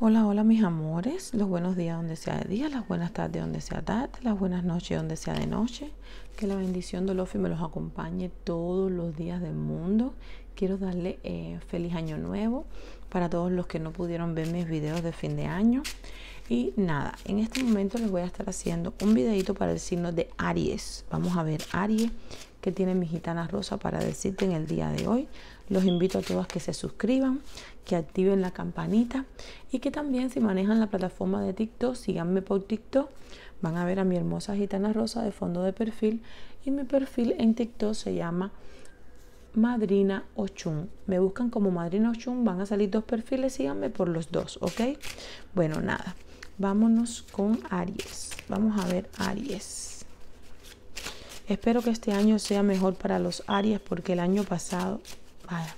Hola, hola mis amores, los buenos días donde sea de día, las buenas tardes donde sea tarde, las buenas noches donde sea de noche. Que la bendición de Lofi me los acompañe todos los días del mundo. Quiero darle eh, feliz año nuevo para todos los que no pudieron ver mis videos de fin de año. Y nada, en este momento les voy a estar haciendo un videito para el signo de Aries. Vamos a ver Aries, que tiene mi gitana rosa para decirte en el día de hoy. Los invito a todas que se suscriban, que activen la campanita y que también si manejan la plataforma de TikTok, síganme por TikTok. Van a ver a mi hermosa gitana rosa de fondo de perfil y mi perfil en TikTok se llama Madrina Ochun. Me buscan como Madrina Ochun, van a salir dos perfiles, síganme por los dos, ¿ok? Bueno, nada, vámonos con Aries. Vamos a ver Aries. Espero que este año sea mejor para los Aries porque el año pasado, vaya,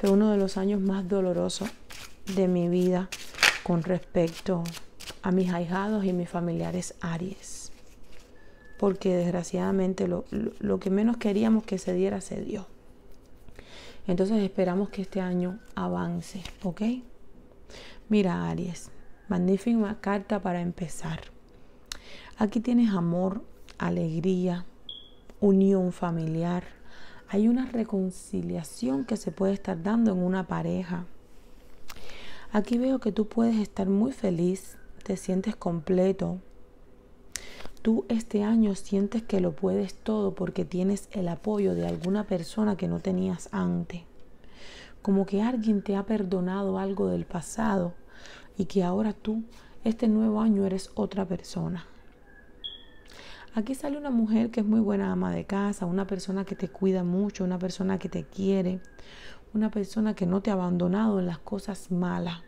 fue uno de los años más dolorosos de mi vida con respecto a mis ahijados y mis familiares Aries. Porque desgraciadamente lo, lo que menos queríamos que se diera se dio. Entonces esperamos que este año avance, ¿ok? Mira Aries, magnífica carta para empezar. Aquí tienes amor, alegría, unión familiar hay una reconciliación que se puede estar dando en una pareja. Aquí veo que tú puedes estar muy feliz, te sientes completo. Tú este año sientes que lo puedes todo porque tienes el apoyo de alguna persona que no tenías antes. Como que alguien te ha perdonado algo del pasado y que ahora tú, este nuevo año, eres otra persona. Aquí sale una mujer que es muy buena ama de casa, una persona que te cuida mucho, una persona que te quiere, una persona que no te ha abandonado en las cosas malas.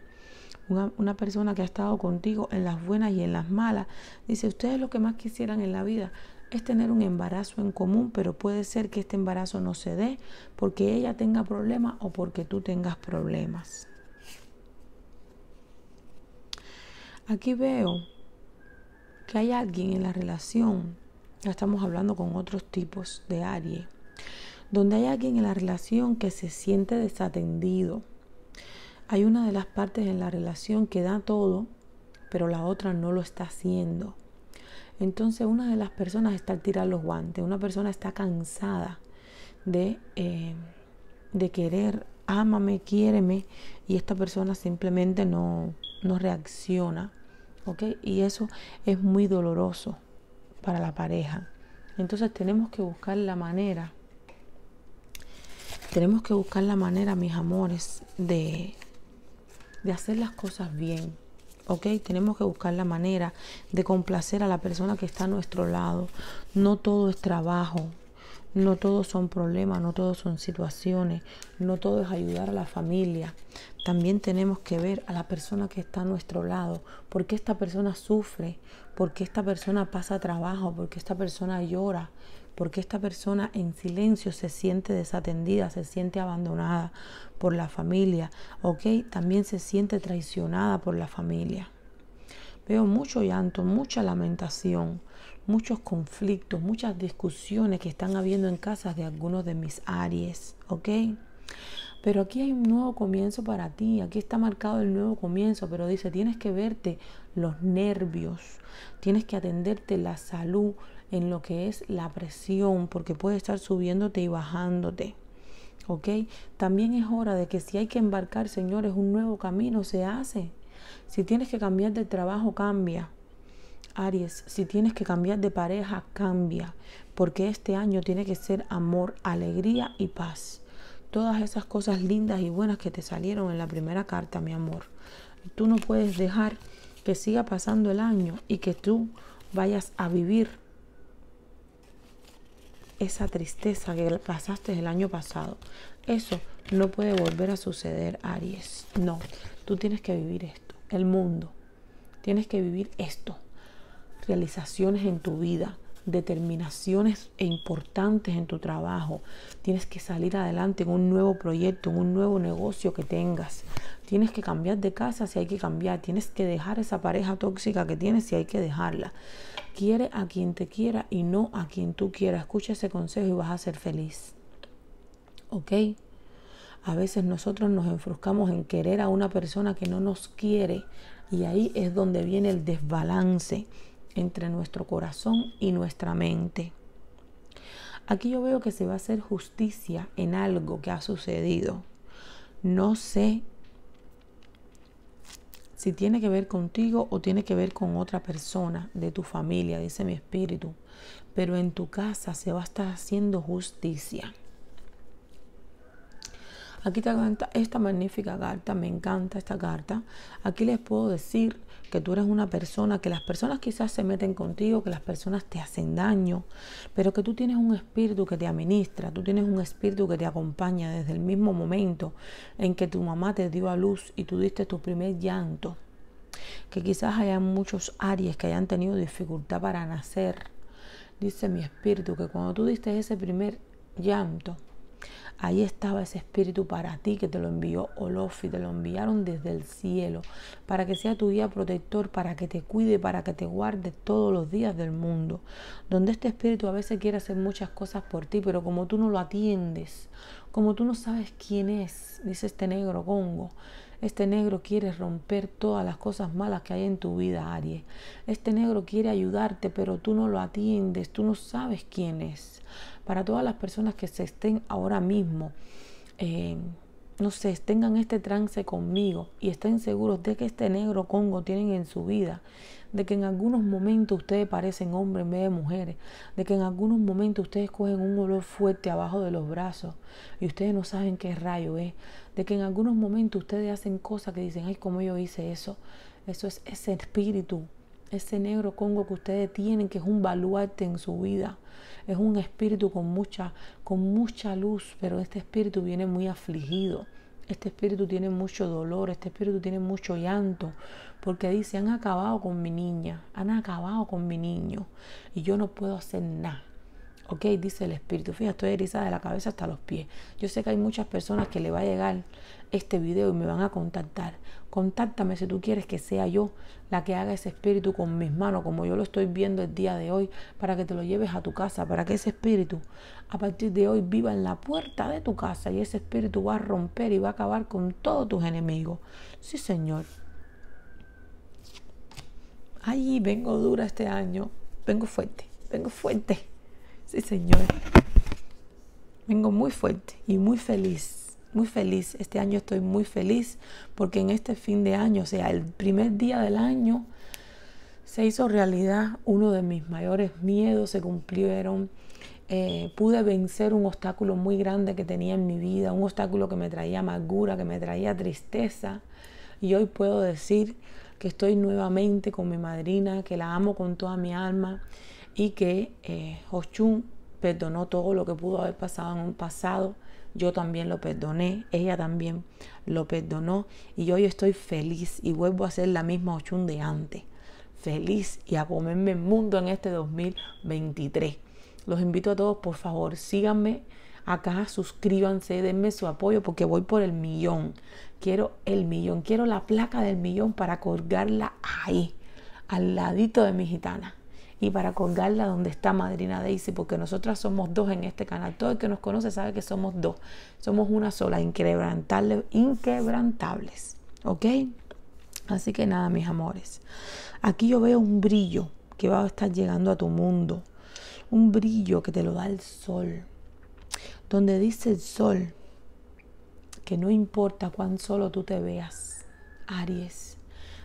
Una, persona que ha estado contigo en las buenas y en las malas. Dice, ustedes lo que más quisieran en la vida es tener un embarazo en común, pero puede ser que este embarazo no se dé porque ella tenga problemas o porque tú tengas problemas. Aquí veo que hay alguien en la relación estamos hablando con otros tipos de Aries. Donde hay alguien en la relación que se siente desatendido. Hay una de las partes en la relación que da todo, pero la otra no lo está haciendo. Entonces una de las personas está al tirar los guantes. Una persona está cansada de, eh, de querer, ámame, quiéreme, y esta persona simplemente no, no reacciona. Y eso es muy doloroso para la pareja. Entonces tenemos que buscar la manera, tenemos que buscar la manera, mis amores, de, de hacer las cosas bien. ¿ok? Tenemos que buscar la manera de complacer a la persona que está a nuestro lado. No todo es trabajo, no todos son problemas, no todos son situaciones, no todo es ayudar a la familia. También tenemos que ver a la persona que está a nuestro lado, por qué esta persona sufre, por qué esta persona pasa trabajo, por qué esta persona llora, por qué esta persona en silencio se siente desatendida, se siente abandonada por la familia, ¿ok? También se siente traicionada por la familia. Veo mucho llanto, mucha lamentación muchos conflictos, muchas discusiones que están habiendo en casas de algunos de mis Aries, ¿ok? Pero aquí hay un nuevo comienzo para ti, aquí está marcado el nuevo comienzo, pero dice, tienes que verte los nervios, tienes que atenderte la salud en lo que es la presión, porque puede estar subiéndote y bajándote. ¿Ok? También es hora de que si hay que embarcar, señores, un nuevo camino se hace. Si tienes que cambiar de trabajo, cambia. Aries, si tienes que cambiar de pareja, cambia, porque este año tiene que ser amor, alegría y paz. Todas esas cosas lindas y buenas que te salieron en la primera carta, mi amor. Tú no puedes dejar que siga pasando el año y que tú vayas a vivir esa tristeza que pasaste el año pasado. Eso no puede volver a suceder, Aries. No, tú tienes que vivir esto, el mundo. Tienes que vivir esto realizaciones en tu vida, determinaciones e importantes en tu trabajo. Tienes que salir adelante en un nuevo proyecto, en un nuevo negocio que tengas. Tienes que cambiar de casa si hay que cambiar. Tienes que dejar esa pareja tóxica que tienes si hay que dejarla. Quiere a quien te quiera y no a quien tú quieras. Escucha ese consejo y vas a ser feliz. ¿Ok? A veces nosotros nos enfruscamos en querer a una persona que no nos quiere y ahí es donde viene el desbalance entre nuestro corazón y nuestra mente. Aquí yo veo que se va a hacer justicia en algo que ha sucedido. No sé si tiene que ver contigo o tiene que ver con otra persona de tu familia, dice mi espíritu, pero en tu casa se va a estar haciendo justicia. Aquí te encanta esta magnífica carta, me encanta esta carta. Aquí les puedo decir que tú eres una persona, que las personas quizás se meten contigo, que las personas te hacen daño, pero que tú tienes un espíritu que te administra, tú tienes un espíritu que te acompaña desde el mismo momento en que tu mamá te dio a luz y tú diste tu primer llanto. Que quizás hayan muchos aries que hayan tenido dificultad para nacer. Dice mi espíritu que cuando tú diste ese primer llanto, Ahí estaba ese espíritu para ti que te lo envió Olofi, te lo enviaron desde el cielo, para que sea tu guía protector, para que te cuide, para que te guarde todos los días del mundo. Donde este espíritu a veces quiere hacer muchas cosas por ti, pero como tú no lo atiendes, como tú no sabes quién es, dice este negro Congo, este negro quiere romper todas las cosas malas que hay en tu vida, Aries. Este negro quiere ayudarte, pero tú no lo atiendes, tú no sabes quién es para todas las personas que se estén ahora mismo, eh, no sé, tengan este trance conmigo y estén seguros de que este negro Congo tienen en su vida, de que en algunos momentos ustedes parecen hombres en vez de mujeres, de que en algunos momentos ustedes cogen un olor fuerte abajo de los brazos y ustedes no saben qué rayo es, de que en algunos momentos ustedes hacen cosas que dicen, ay, como yo hice eso? Eso es ese espíritu ese negro Congo que ustedes tienen, que es un baluarte en su vida. Es un espíritu con mucha, con mucha luz, pero este espíritu viene muy afligido. Este espíritu tiene mucho dolor, este espíritu tiene mucho llanto, porque dice, han acabado con mi niña, han acabado con mi niño, y yo no puedo hacer nada. Ok, dice el Espíritu. Fíjate, estoy erizada de la cabeza hasta los pies. Yo sé que hay muchas personas que le va a llegar este video y me van a contactar. Contáctame si tú quieres que sea yo la que haga ese espíritu con mis manos, como yo lo estoy viendo el día de hoy, para que te lo lleves a tu casa, para que ese espíritu a partir de hoy viva en la puerta de tu casa y ese espíritu va a romper y va a acabar con todos tus enemigos. Sí, Señor. Ay, vengo dura este año, vengo fuerte, vengo fuerte. Sí, señor. Vengo muy fuerte y muy feliz. Muy feliz. Este año estoy muy feliz porque en este fin de año, o sea, el primer día del año, se hizo realidad uno de mis mayores miedos, se cumplieron. Eh, pude vencer un obstáculo muy grande que tenía en mi vida, un obstáculo que me traía amargura, que me traía tristeza. Y hoy puedo decir que estoy nuevamente con mi madrina, que la amo con toda mi alma y que eh, perdonó todo lo que pudo haber pasado en un pasado. Yo también lo perdoné, ella también lo perdonó y hoy estoy feliz y vuelvo a ser la misma Ochun de antes, feliz y a comerme el mundo en este 2023. Los invito a todos, por favor, síganme acá, suscríbanse, denme su apoyo porque voy por el millón. Quiero el millón, quiero la placa del millón para colgarla ahí, al ladito de mi gitana y para colgarla donde está Madrina Daisy, porque nosotras somos dos en este canal. Todo el que nos conoce sabe que somos dos, somos una sola, inquebrantables, inquebrantables, ¿ok? Así que nada, mis amores, aquí yo veo un brillo que va a estar llegando a tu mundo, un brillo que te lo da el sol, donde dice el sol que no importa cuán solo tú te veas, Aries,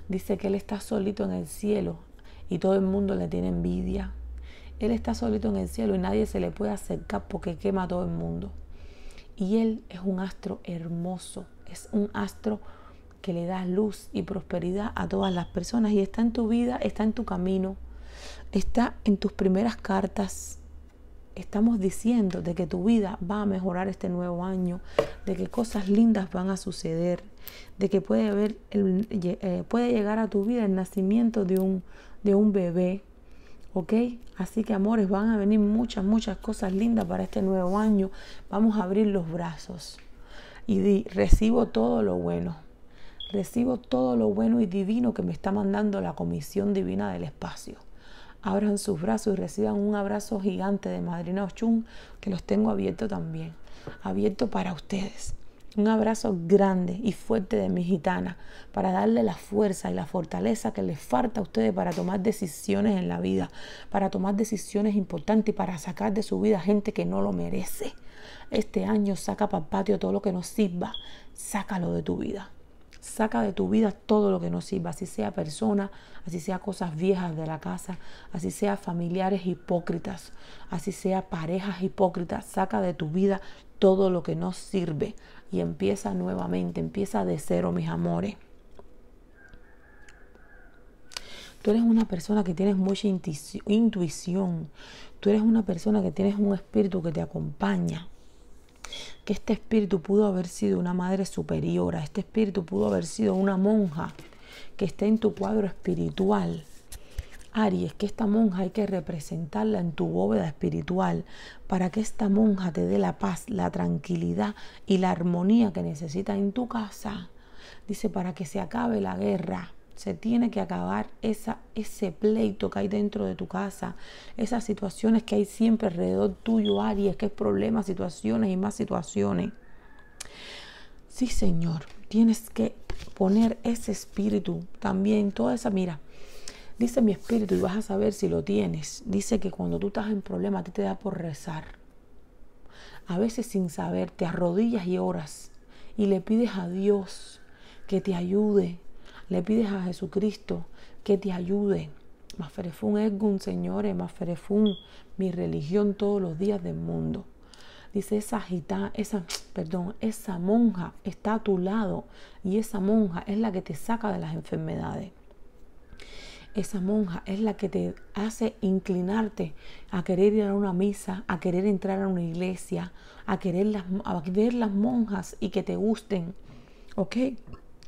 dice que él está solito en el cielo y todo el mundo le tiene envidia. Él está solito en el cielo y nadie se le puede acercar porque quema todo el mundo. Y él es un astro hermoso, es un astro que le da luz y prosperidad a todas las personas y está en tu vida, está en tu camino, está en tus primeras cartas. Estamos diciendo de que tu vida va a mejorar este nuevo año, de que cosas lindas van a suceder, de que puede, haber eh, puede llegar a tu vida el nacimiento de un, de un bebé. ¿Ok? Así que amores, van a venir muchas, muchas cosas lindas para este nuevo año. Vamos a abrir los brazos y recibo todo lo bueno. Recibo todo lo bueno y divino que me está mandando la Comisión Divina del Espacio. Abran sus brazos y reciban un abrazo gigante de Madrina Ochun, que los tengo abierto también, abierto para ustedes un abrazo grande y fuerte de mi gitana para darle la fuerza y la fortaleza que les falta a ustedes para tomar decisiones en la vida, para tomar decisiones importantes y para sacar de su vida gente que no lo merece. Este año saca para el patio todo lo que nos sirva, sácalo de tu vida. Saca de tu vida todo lo que nos sirva, así sea persona, así sea cosas viejas de la casa, así sea familiares hipócritas, así sea parejas hipócritas. Saca de tu vida todo lo que nos sirve, y empieza nuevamente, empieza de cero, mis amores. Tú eres una persona que tienes mucha intuición. Tú eres una persona que tienes un espíritu que te acompaña. Que este espíritu pudo haber sido una madre superiora. Este espíritu pudo haber sido una monja que esté en tu cuadro espiritual Aries, que esta monja hay que representarla en tu bóveda espiritual para que esta monja te dé la paz, la tranquilidad y la armonía que necesitas en tu casa. Dice, para que se acabe la guerra. Se tiene que acabar ese pleito que hay dentro de tu casa, esas situaciones que hay siempre alrededor tuyo, Aries, que es problemas, situaciones y más situaciones. Sí, Señor, tienes que poner ese espíritu también, toda esa, mira, Dice mi espíritu, y vas a saber si lo tienes, dice que cuando tú estás en problema, a te da por rezar. A veces sin saber, te arrodillas y oras y le pides a Dios que te ayude. Le pides a Jesucristo que te ayude. Maferefun es un señor, Maferefun, mi religión todos los días del mundo. Dice, esa esa, perdón, esa monja está a tu lado y esa monja es la que te saca de las enfermedades esa monja es la que te hace inclinarte a querer ir a una misa, a querer entrar a una iglesia, a querer ver las monjas y que te gusten. ¿Ok?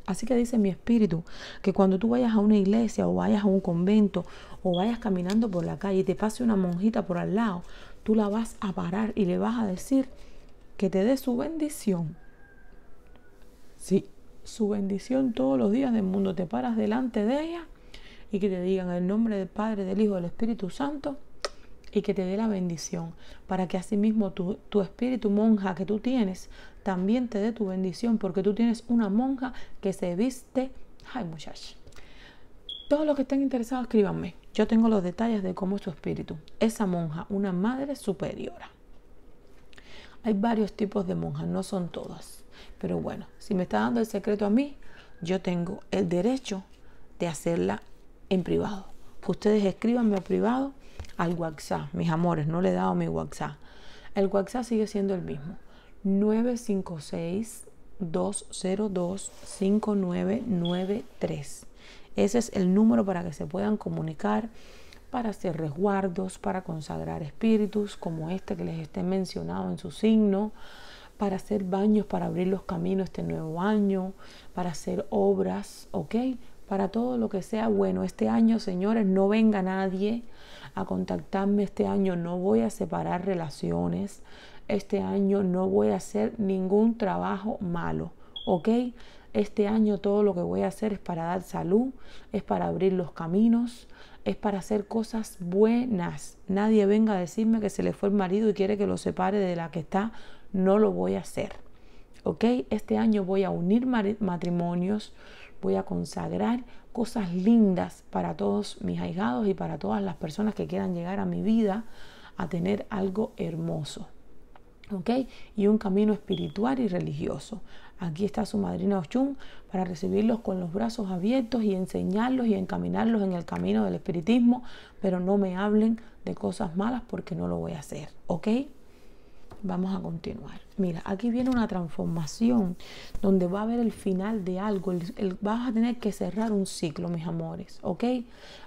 Así que dice mi espíritu que cuando tú vayas a una iglesia o vayas a un convento o vayas caminando por la calle y te pase una monjita por al lado, tú la vas a parar y le vas a decir que te dé su bendición. Sí, su bendición todos los días del mundo. Te paras delante de ella y que te digan el nombre del Padre, del Hijo, del Espíritu Santo y que te dé la bendición para que asimismo tu, tu espíritu monja que tú tienes también te dé tu bendición porque tú tienes una monja que se viste. Ay muchachos, todos los que estén interesados escríbanme. Yo tengo los detalles de cómo es tu espíritu. Esa monja, una madre superiora. Hay varios tipos de monjas, no son todas. Pero bueno, si me está dando el secreto a mí, yo tengo el derecho de hacerla en privado. ustedes escríbanme a privado al WhatsApp, mis amores, no le he dado mi WhatsApp. El WhatsApp sigue siendo el mismo. 956 202 5993. Ese es el número para que se puedan comunicar, para hacer resguardos, para consagrar espíritus como este que les esté mencionado en su signo, para hacer baños, para abrir los caminos este nuevo año, para hacer obras, ¿ok? para todo lo que sea bueno. Este año, señores, no venga nadie a contactarme. Este año no voy a separar relaciones. Este año no voy a hacer ningún trabajo malo. ¿Ok? Este año todo lo que voy a hacer es para dar salud, es para abrir los caminos, es para hacer cosas buenas. Nadie venga a decirme que se le fue el marido y quiere que lo separe de la que está. No lo voy a hacer. ¿Ok? Este año voy a unir matrimonios, voy a consagrar cosas lindas para todos mis ahijados y para todas las personas que quieran llegar a mi vida a tener algo hermoso. ¿Ok? Y un camino espiritual y religioso. Aquí está su madrina Oshun para recibirlos con los brazos abiertos y enseñarlos y encaminarlos en el camino del espiritismo, pero no me hablen de cosas malas porque no lo voy a hacer. ¿Ok? Vamos a continuar. Mira, aquí viene una transformación donde va a haber el final de algo. vas a tener que cerrar un ciclo, mis amores, ¿ok?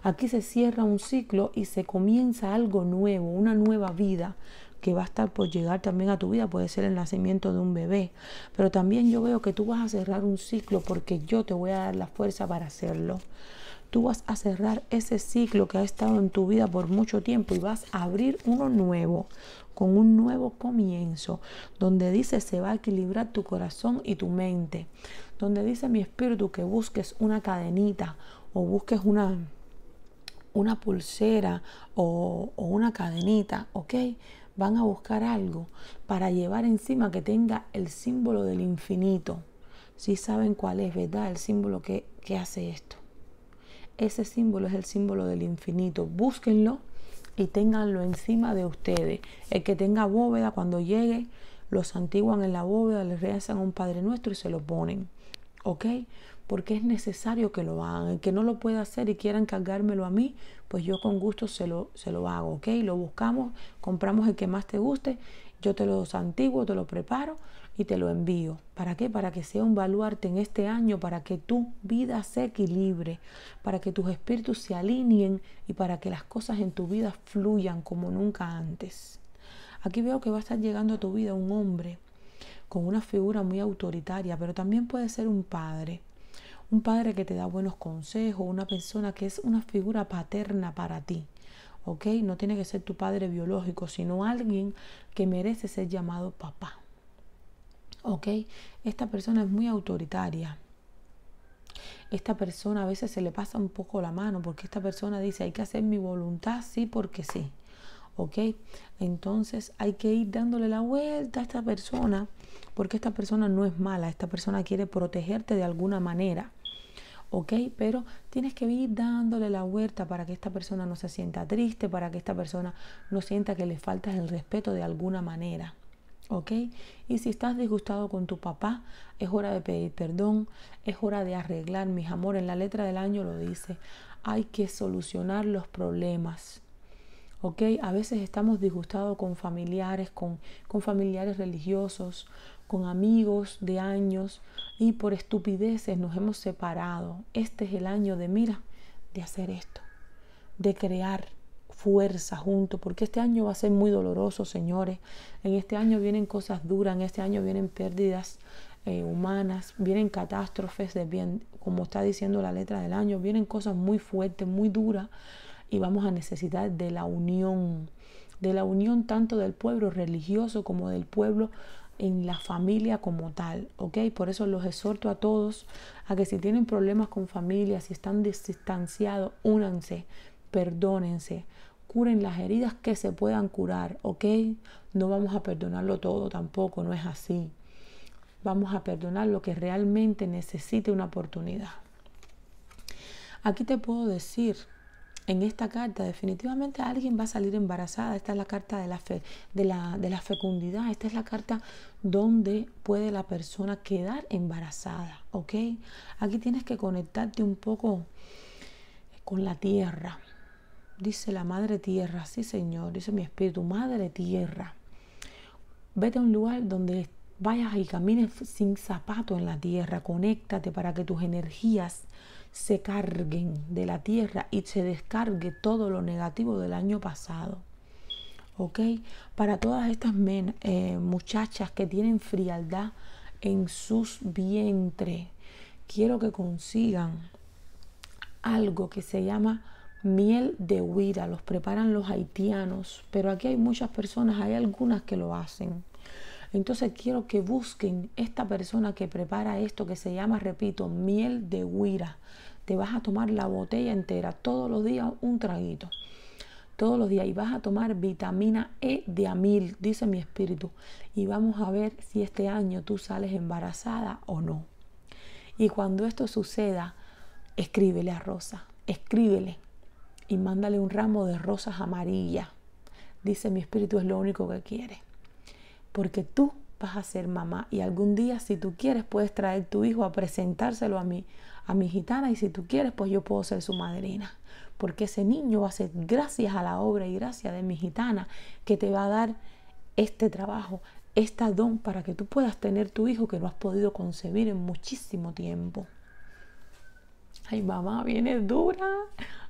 Aquí se cierra un ciclo y se comienza algo nuevo, una nueva vida que va a estar por llegar también a tu vida, puede ser el nacimiento de un bebé, pero también yo veo que tú vas a cerrar un ciclo porque yo te voy a dar la fuerza para hacerlo tú vas a cerrar ese ciclo que ha estado en tu vida por mucho tiempo y vas a abrir uno nuevo, con un nuevo comienzo, donde dice se va a equilibrar tu corazón y tu mente, donde dice mi espíritu que busques una cadenita o busques una una pulsera o, una cadenita, ¿ok? Van a buscar algo para llevar encima que tenga el símbolo del infinito. Si saben cuál es, ¿verdad? El símbolo que, que hace esto. Ese símbolo es el símbolo del infinito. Búsquenlo y ténganlo encima de ustedes. El que tenga bóveda, cuando llegue, lo santiguan en la bóveda, le rezan a un Padre Nuestro y se lo ponen. ¿Ok? Porque es necesario que lo hagan. El que no lo pueda hacer y quiera encargármelo a mí, pues yo con gusto se lo, se lo hago. ¿Ok? Lo buscamos, compramos el que más te guste, yo te lo santiguo, te lo preparo y te lo envío. ¿Para qué? Para que sea un baluarte en este año, para que tu vida se equilibre, para que tus espíritus se alineen y para que las cosas en tu vida fluyan como nunca antes. Aquí veo que va a estar llegando a tu vida un hombre con una figura muy autoritaria, pero también puede ser un padre. Un padre que te da buenos consejos, una persona que es una figura paterna para ti. ¿Ok? No tiene que ser tu padre biológico, sino alguien que merece ser llamado papá. ¿ok? Esta persona es muy autoritaria. Esta persona a veces se le pasa un poco la mano porque esta persona dice, hay que hacer mi voluntad sí porque sí, ¿ok? Entonces hay que ir dándole la vuelta a esta persona porque esta persona no es mala, esta persona quiere protegerte de alguna manera. ¿ok? Pero tienes que ir dándole la vuelta para que esta persona no se sienta triste, para que esta persona no sienta que le faltas el respeto de alguna manera. ¿Ok? Y si estás disgustado con tu papá, es hora de pedir perdón, es hora de arreglar, mis amores, la letra del año lo dice, hay que solucionar los problemas. ¿Ok? A veces estamos disgustados con familiares, con, con familiares religiosos, con amigos de años y por estupideces nos hemos separado. Este es el año de, mira, de hacer esto, de crear, fuerza juntos, porque este año va a ser muy doloroso, señores. En este año vienen cosas duras, en este año vienen pérdidas eh, humanas, vienen catástrofes, de bien, como está diciendo la letra del año, vienen cosas muy fuertes, muy duras, y vamos a necesitar de la unión, de la unión tanto del pueblo religioso como del pueblo en la familia como tal, ¿ok? Por eso los exhorto a todos a que si tienen problemas con familia, si están distanciados, únanse, perdónense, curen las heridas que se puedan curar, ¿ok? No vamos a perdonarlo todo tampoco, no es así. Vamos a perdonar lo que realmente necesite una oportunidad. Aquí te puedo decir, en esta carta definitivamente alguien va a salir embarazada. Esta es la carta de la, de la, fecundidad. Esta es la carta donde puede la persona quedar embarazada, ¿ok? Aquí tienes que conectarte un poco con la tierra, dice la madre tierra, sí Señor, dice mi espíritu, madre tierra, vete a un lugar donde vayas y camines sin zapato en la tierra, conéctate para que tus energías se carguen de la tierra y se descargue todo lo negativo del año pasado. ¿Ok? Para todas estas eh, muchachas que tienen frialdad en sus vientres, quiero que consigan algo que se llama miel de huira, los preparan los haitianos, pero aquí hay muchas personas, hay algunas que lo hacen. Entonces quiero que busquen esta persona que prepara esto que se llama, repito, miel de huira. Te vas a tomar la botella entera, todos los días un traguito. Todos los días y vas a tomar vitamina E de amil, dice mi espíritu. Y vamos a ver si este año tú sales embarazada o no. Y cuando esto suceda, escríbele a Rosa, escríbele, y mándale un ramo de rosas amarillas. Dice, mi espíritu es lo único que quiere. Porque tú vas a ser mamá y algún día si tú quieres puedes traer tu hijo a presentárselo a mí, a mi gitana y si tú quieres pues yo puedo ser su madrina. Porque ese niño va a ser gracias a la obra y gracias de mi gitana que te va a dar este trabajo, esta don para que tú puedas tener tu hijo que no has podido concebir en muchísimo tiempo. Ay, mamá, viene dura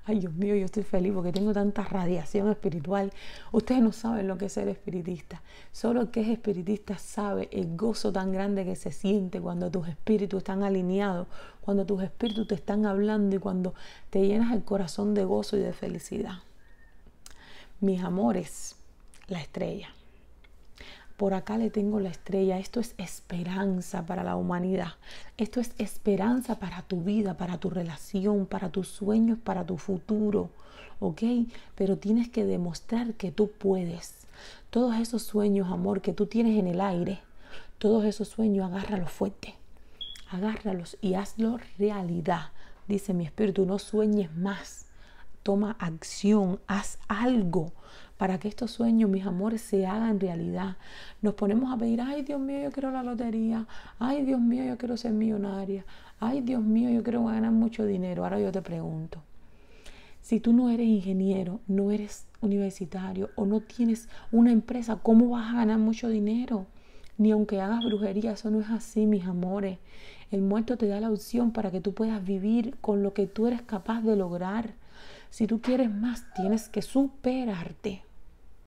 ay Dios mío, yo estoy feliz porque tengo tanta radiación espiritual. Ustedes no saben lo que es ser espiritista. Solo el que es espiritista sabe el gozo tan grande que se siente cuando tus espíritus están alineados, cuando tus espíritus te están hablando y cuando te llenas el corazón de gozo y de felicidad. Mis amores, la estrella por acá le tengo la estrella. Esto es esperanza para la humanidad. Esto es esperanza para tu vida, para tu relación, para tus sueños, para tu futuro. ¿Ok? Pero tienes que demostrar que tú puedes. Todos esos sueños, amor, que tú tienes en el aire, todos esos sueños, agárralos fuerte. Agárralos y hazlo realidad. Dice mi espíritu, no sueñes más. Toma acción, haz algo para que estos sueños, mis amores, se hagan realidad. Nos ponemos a pedir, ay Dios mío, yo quiero la lotería, ay Dios mío, yo quiero ser millonaria, ay Dios mío, yo quiero ganar mucho dinero. Ahora yo te pregunto, si tú no eres ingeniero, no eres universitario o no tienes una empresa, ¿cómo vas a ganar mucho dinero? Ni aunque hagas brujería, eso no es así, mis amores. El muerto te da la opción para que tú puedas vivir con lo que tú eres capaz de lograr. Si tú quieres más, tienes que superarte.